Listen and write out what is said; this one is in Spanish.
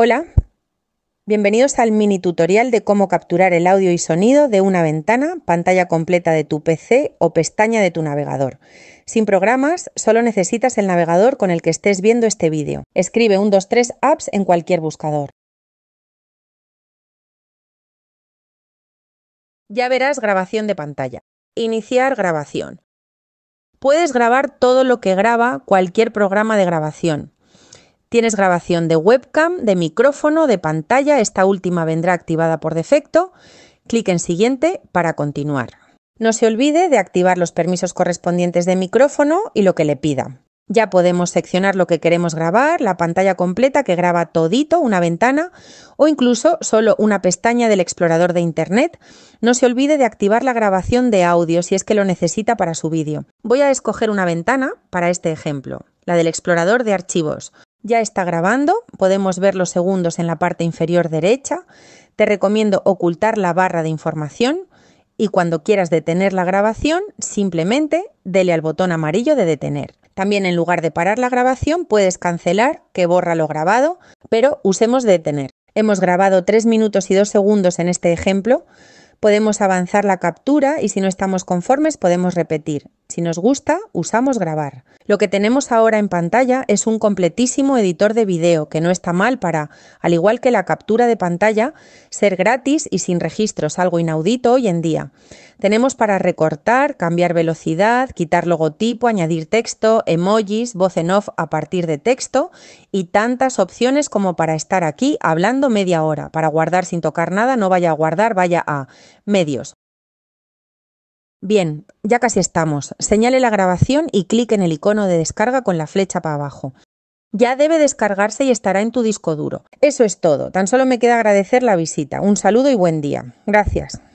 Hola, bienvenidos al mini tutorial de cómo capturar el audio y sonido de una ventana, pantalla completa de tu PC o pestaña de tu navegador. Sin programas, solo necesitas el navegador con el que estés viendo este vídeo. Escribe 2-3 apps en cualquier buscador. Ya verás grabación de pantalla. Iniciar grabación. Puedes grabar todo lo que graba cualquier programa de grabación, Tienes grabación de webcam, de micrófono, de pantalla, esta última vendrá activada por defecto. Clic en siguiente para continuar. No se olvide de activar los permisos correspondientes de micrófono y lo que le pida. Ya podemos seccionar lo que queremos grabar, la pantalla completa que graba todito, una ventana o incluso solo una pestaña del explorador de Internet. No se olvide de activar la grabación de audio si es que lo necesita para su vídeo. Voy a escoger una ventana para este ejemplo, la del explorador de archivos. Ya está grabando, podemos ver los segundos en la parte inferior derecha. Te recomiendo ocultar la barra de información y cuando quieras detener la grabación, simplemente dele al botón amarillo de detener. También en lugar de parar la grabación, puedes cancelar que borra lo grabado, pero usemos detener. Hemos grabado 3 minutos y 2 segundos en este ejemplo. Podemos avanzar la captura y si no estamos conformes podemos repetir. Si nos gusta, usamos grabar. Lo que tenemos ahora en pantalla es un completísimo editor de video, que no está mal para, al igual que la captura de pantalla, ser gratis y sin registros, algo inaudito hoy en día. Tenemos para recortar, cambiar velocidad, quitar logotipo, añadir texto, emojis, voz en off a partir de texto y tantas opciones como para estar aquí hablando media hora. Para guardar sin tocar nada, no vaya a guardar, vaya a medios. Bien, ya casi estamos. Señale la grabación y clic en el icono de descarga con la flecha para abajo. Ya debe descargarse y estará en tu disco duro. Eso es todo. Tan solo me queda agradecer la visita. Un saludo y buen día. Gracias.